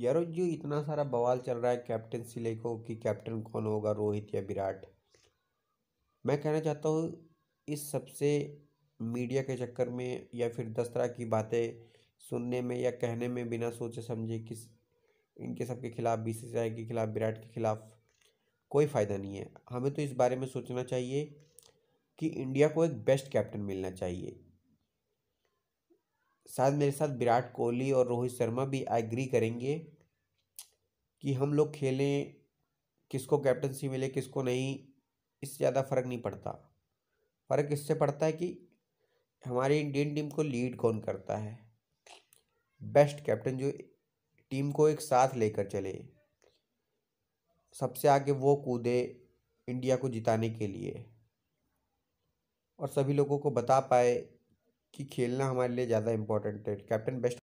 यार जो इतना सारा बवाल चल रहा है कैप्टन ले लेको कि कैप्टन कौन होगा रोहित या विराट मैं कहना चाहता हूँ इस सबसे मीडिया के चक्कर में या फिर दस तरह की बातें सुनने में या कहने में बिना सोचे समझे किस इनके सबके खिलाफ बी सी के खिलाफ विराट के खिलाफ कोई फ़ायदा नहीं है हमें तो इस बारे में सोचना चाहिए कि इंडिया को एक बेस्ट कैप्टन मिलना चाहिए साथ मेरे साथ विराट कोहली और रोहित शर्मा भी एग्री करेंगे कि हम लोग खेलें किसको कैप्टनसी मिले किसको नहीं इससे ज़्यादा फ़र्क नहीं पड़ता फ़र्क इससे पड़ता है कि हमारी इंडियन टीम को लीड कौन करता है बेस्ट कैप्टन जो टीम को एक साथ लेकर चले सबसे आगे वो कूदे इंडिया को जिताने के लिए और सभी लोगों को बता पाए कि खेलना हमारे लिए ज़्यादा इंपॉर्टेंट है कैप्टन बेस्ट